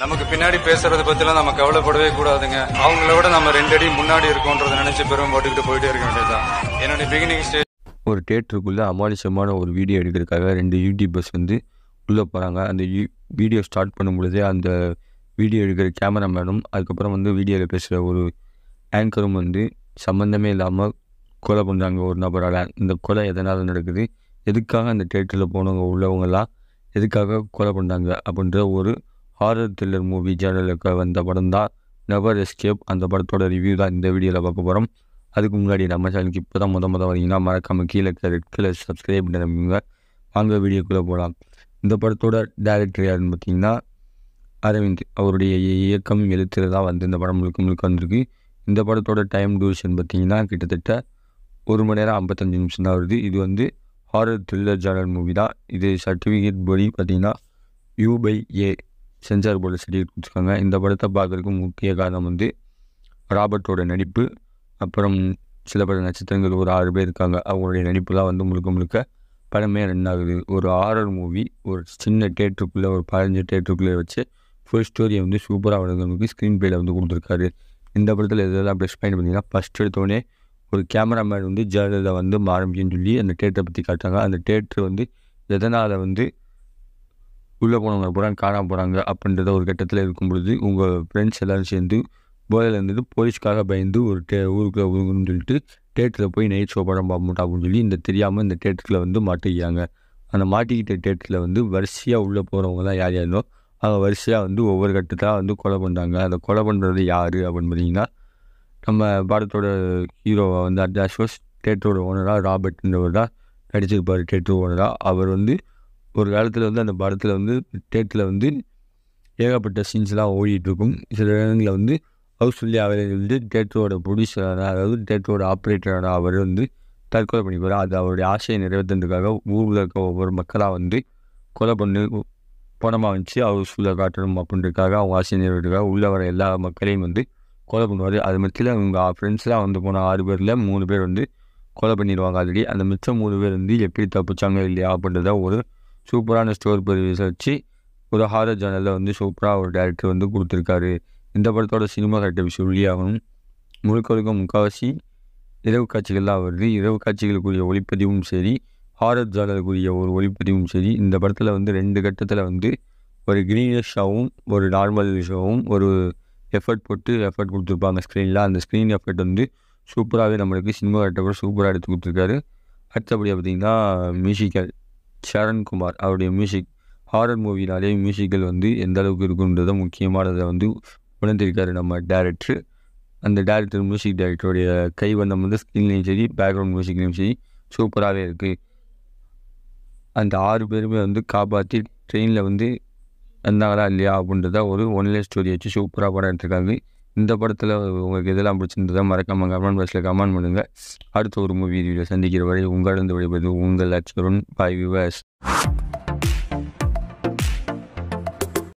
நமக்கு பின்னாடி பேசுறது பத்திலாம் நம்ம கவலைப்படவே கூடாதுங்க அவங்கள விட நம்ம ரெண்டு அடி முன்னாடி இருக்கோன்றத நினைச்சு பெரும் போட்டுக்கிட்டு போயிட்டே இருக்க வேண்டியதுதான் என்னுடைய பிகினிங் ஸ்டேஜ் ஒரு தேட்டருக்குள்ளே அமானுஷமான ஒரு வீடியோ எடுக்கிறதுக்காக ரெண்டு யூடியூபர்ஸ் வந்து உள்ளே போகிறாங்க அந்த வீடியோ ஸ்டார்ட் பண்ணும்பொழுதே அந்த வீடியோ எடுக்கிற கேமராமேனும் அதுக்கப்புறம் வந்து வீடியோவில் பேசுகிற ஒரு ஆங்கரும் வந்து சம்மந்தமே இல்லாமல் கொலை பண்ணுறாங்க ஒரு நபரால் இந்த கொலை எதனால் நடக்குது எதுக்காக அந்த தேட்டரில் போனவங்க உள்ளவங்களாம் எதுக்காக கொலை பண்ணுறாங்க அப்படின்ற ஒரு ஹாரர் த்ரில்லர் மூவி ஜேனலுக்கு வந்த படம் தான் நெவர் எஸ்கேப் அந்த படத்தோட ரிவ்யூ தான் இந்த வீடியோவில் பார்க்க போகிறோம் அதுக்கு முன்னாடி நம்ம சேனலுக்கு இப்போ தான் முதல் மொதல் வரீங்கன்னா மறக்காமல் கீழே ரெட் கலர் சப்ஸ்கிரைப் பண்ணி வாங்க வீடியோக்குள்ளே போகலாம் இந்த படத்தோட டேரக்டர் யாருன்னு பார்த்தீங்கன்னா அரவிந்த் அவருடைய இயக்கம் எழுத்துல தான் வந்து இந்த படம் முழுக்க முழுக்க வந்திருக்கு இந்த படத்தோட டைம் டூஷன் பார்த்திங்கன்னா கிட்டத்தட்ட ஒரு மணி நேரம் ஐம்பத்தஞ்சு நிமிஷம் தான் வருது இது வந்து ஹாரர் த்ரில்லர் ஜானல் மூவி தான் இது சர்டிஃபிகேட் படி பார்த்திங்கன்னா யூ பை ஏ சென்சார் போர்டில் சர்டிஃபிகேட் கொடுத்துருக்காங்க இந்த படத்தை பார்க்குறதுக்கு முக்கிய காரணம் வந்து ராபர்ட்டோட நடிப்பு அப்புறம் சில பல நட்சத்திரங்கள் ஒரு ஆறு பேர் இருக்காங்க அவங்களுடைய நடிப்புலாம் வந்து முழுக்க முழுக்க படமே ரன் ஆகுது ஒரு ஆரர் மூவி ஒரு சின்ன தேட்டருக்குள்ளே ஒரு பதினஞ்சு தேட்டருக்குள்ளே வச்சு ஃபுல் ஸ்டோரியை வந்து சூப்பராக வளர்ந்தவங்களுக்கு ஸ்க்ரீன் பிளேல வந்து கொடுத்துருக்காரு இந்த படத்தில் எதாவது ப்ளஸ் பாயிண்ட் பண்ணிங்கன்னா ஃபஸ்ட் எடுத்தோடனே ஒரு கேமராமேன் வந்து ஜேர்னலில் வந்து மாரம்பின்னு சொல்லி அந்த தேட்டரை பற்றி காட்டுறாங்க அந்த தேட்ரு வந்து எதனால் வந்து உள்ளே போனவங்க போகிறாங்க காணாம போகிறாங்க அப்படின்றத ஒரு கட்டத்தில் இருக்கும் பொழுது உங்கள் ஃப்ரெண்ட்ஸ் எல்லோரும் சேர்ந்து போதையில் இருந்து போலீஸ்க்காக பயந்து ஒரு டே ஊருக்குள்ளே ஒதுங்கணும்னு சொல்லிட்டு தேட்டரில் போய் நைட் ஷோ படம் பார்க்க மாட்டோம் அப்படின்னு சொல்லி இந்த தெரியாமல் இந்த தேட்டரில் வந்து மாட்டிக்கிறாங்க அந்த மாட்டிக்கிட்ட தேட்டரில் வந்து வரிசையாக உள்ளே போகிறவங்க தான் யார் யாருந்தோ அவங்க வரிசையாக வந்து ஒவ்வொரு கட்டத்தாக வந்து கொலை பண்ணுறாங்க அந்த கொலை பண்ணுறது யார் அப்படின்னு பார்த்தீங்கன்னா நம்ம படத்தோட ஹீரோவை வந்து அட் தேட்டரோட ஓனராக ராபர்ட்ன்றவர் தான் நடிச்சிருப்பார் தேட்டர் ஓனராக அவர் வந்து ஒரு காலத்தில் வந்து அந்த படத்தில் வந்து டேட்டில் வந்து ஏகப்பட்ட சீன்ஸ்லாம் ஓடிட்டுருக்கும் சில இடங்களில் வந்து ஹவுஸ்ஃபுல்லி அவரை வந்து டேட்டரோட ப்ரொடியூசரான அதாவது டேட்டரோட ஆப்ரேட்டரான அவர் வந்து தற்கொலை பண்ணிக்கிறார் அது அவருடைய ஆசையை நிறைவேற்றுறதுக்காக ஊரில் இருக்க ஒவ்வொரு மக்களாக வந்து கொலை பண்ணி பணமாக வந்துச்சு ஹவுஸ்ஃபுல்லாக காட்டணும் அப்படின்றதுக்காக அவங்க ஆசையை நிறைவேற்றுக்காக உள்ளே வர எல்லா மக்களையும் வந்து கொலை பண்ணுவார் அது மத்தியில் அவங்க ஃப்ரெண்ட்ஸ்லாம் வந்து போன ஆறு பேரில் மூணு பேர் வந்து கொலை பண்ணிடுவாங்க ஆல்ரெடி அந்த மிச்சம் மூணு பேர் வந்து எப்படி தப்பிச்சாங்க இல்லையா அப்படின்றத ஒரு சூப்பரான ஸ்டோர் பதிவுஸ் வச்சு ஒரு ஹாரர் ஜேனலில் வந்து சூப்பராக ஒரு டேரக்டர் வந்து கொடுத்துருக்காரு இந்த படத்தோட சினிமா கட்ட விஷயம் வெளியாகணும் முழுக்க முழுக்க முக்கால்வாசி இரவு காட்சிகள் தான் வருது இரவு காட்சிகளுக்குரிய ஒளிப்பதிவும் சரி ஹாரர் ஜானலுக்குரிய ஒரு ஒளிப்பதிவும் சரி இந்த படத்தில் வந்து ரெண்டு கட்டத்தில் வந்து ஒரு க்ரீனிஷ் ஷோவும் ஒரு நார்மல் ஷோவும் ஒரு எஃபர்ட் போட்டு எஃபர்ட் கொடுத்துருப்பாங்க ஸ்க்ரீனில் அந்த ஸ்க்ரீன் எஃபர்ட் வந்து சூப்பராகவே நம்மளுக்கு சினிமா கட்ட கூட சூப்பராக எடுத்து கொடுத்துருக்காரு அடுத்தபடியாக பார்த்திங்கன்னா மியூசிக்கல் குமார் அவருடைய மியூசிக் ஹாரர் மூவினாலே மியூசிக்கல் வந்து எந்த அளவுக்கு இருக்குன்றத முக்கியமானதை வந்து உணர்ந்திருக்காரு நம்ம டேரக்டர் அந்த டேரக்டர் மியூசிக் டைரக்டருடைய கைவண்ணம் வந்து ஸ்கிரீன்லேயும் சரி பேக்ரவுண்ட் மியூசிக்லேயும் சரி சூப்பராகவே இருக்குது அந்த ஆறு பேருமே வந்து காப்பாற்றி ட்ரெயினில் வந்து வந்தாங்களா இல்லையா அப்படின்றத ஒரு ஒன்லே ஸ்டோரி வச்சு சூப்பராக படம் எடுத்திருக்காங்க இந்த படத்தில் உங்களுக்கு இதெல்லாம் பிடிச்சிருந்ததா மறக்காமல் கமெண்ட் பாக்ஸில் கமெண்ட் பண்ணுங்கள் அடுத்த ஒரு மூவி வீடியோ சந்திக்கிற வரை உங்களிருந்து விடைபெறுவது உங்கள் அச்சுரன் பாய் விவாஸ்